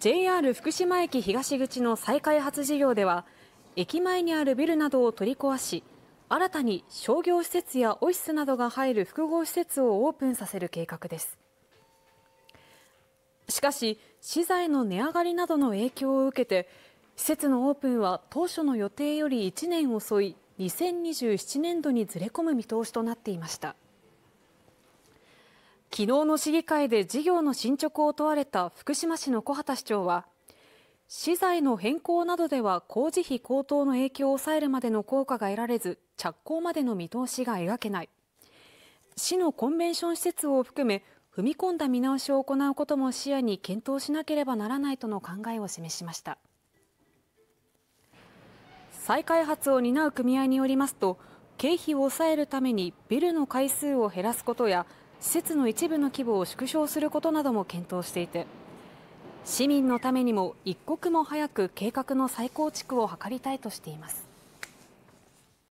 JR 福島駅東口の再開発事業では駅前にあるビルなどを取り壊し新たに商業施設やオフィスなどが入る複合施設をオープンさせる計画ですしかし資材の値上がりなどの影響を受けて施設のオープンは当初の予定より1年遅い2027年度にずれ込む見通しとなっていました。昨日の市議会で事業の進捗を問われた福島市の小畑市長は、資材の変更などでは工事費高騰の影響を抑えるまでの効果が得られず、着工までの見通しが描けない。市のコンベンション施設を含め、踏み込んだ見直しを行うことも視野に検討しなければならないとの考えを示しました。再開発を担う組合によりますと、経費を抑えるためにビルの回数を減らすことや、施設の一部の規模を縮小することなども検討していて市民のためにも一刻も早く計画の再構築を図りたいとしています。